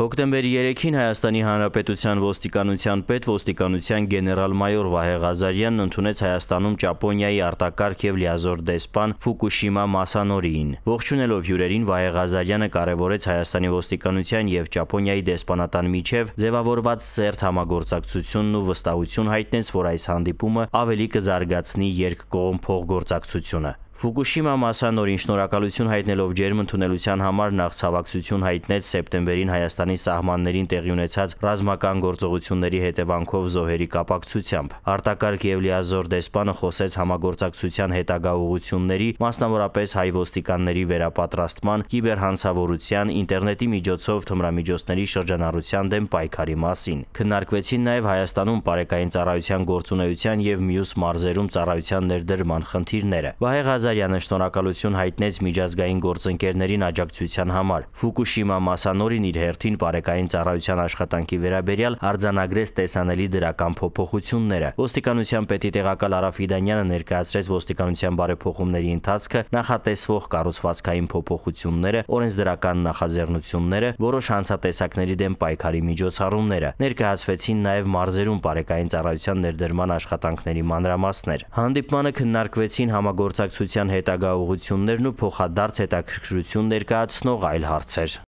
Հոկտեմբերի 3-ին Հայաստանի Հանրապետության ոստիկանության պետ ոստիկանության գեներալ-մայոր Վահե Ղազարյանն ընդունեց Հայաստանում Ճապոնիայի արտակարգ եւ լիազոր դեսպան Ֆուկուշիմա Մասանորիին։ Ողջունելով հյուրերին Վահե Ղազարյանը կարևորեց Հայաստանի ոստիկանության եւ Ճապոնիայի դեսպանատան միջև ձևավորված սերտ համագործակցությունն ու վստահություն հայտնեց, որ այս հանդիպումը ավելի կզարգացնի երկկողմ փոխգործակցությունը։ Ֆուկուշիմա մասանորին շնորհակալություն հայտնելով ջերմ ընդունելության համար նախ ցավակցություն հայտնեց սեպտեմբերին Հայաստանի սահմաններին տեղի ունեցած ռազմական գործողությունների հետևանքով զոհերի կապակցությամբ։ Արտակարգ եւ լիազոր դեսպանը խոսեց համագործակցության հետագա ուղությունների, մասնավորապես հայ ոստիկանների վերապատրաստման, կիբերհանցավորության, ինտերնետի միջոցով թմրամիջոցների շրջանառության դեմ պայքարի մասին։ Քննարկվեցին նաեւ Հայաստանում բարեկային ծառայության գործունեության եւ մյուս մարզերում ծառայության ներդրման խնդիրները։ Վահե Ղազարյանը շնորհակալություն հայտնեց միջազգային գործընկերներին աջակցության համար։ Ֆուկուշիմա Մասանորին իր հերթին բարեկային ծառայության աշխատանքի վերաբերյալ արձանագրեց տեսանելի դրական փոփոխությունները։ Ոստիկանության պետի տեղակալ Արաֆ Իդանյանը ներկայացրեց ոստիկանության բարեփոխումների ընթացքը, նախատեսվող կառուցվածքային փոփոխությունները, օրենսդրական նախաձեռնությունները, որոշ հանցատեսակների դեմ պայքարի միջոցառումները։ Ներկայացվեցին նաև մարզերում բարեկային ծառայության ներդրման աշխատանքների մանրամասներ։ Հանդիպմանը քննարկվեցին համագործակցության տնտեսության հետագա ուղություններն ու փոխադարձ հետաքրքրություն ներկայացնող այլ հարցեր։